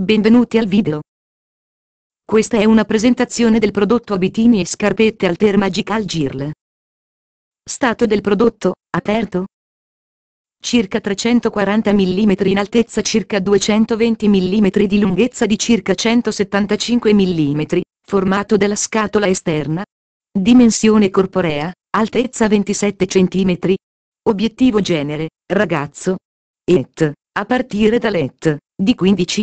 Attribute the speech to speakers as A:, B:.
A: Benvenuti al video. Questa è una presentazione del prodotto abitini e scarpette Alter Magical Girl. Stato del prodotto, aperto. Circa 340 mm in altezza, circa 220 mm di lunghezza di circa 175 mm, formato della scatola esterna. Dimensione corporea, altezza 27 cm. Obiettivo genere, ragazzo. Et, a partire dall'et, di 15,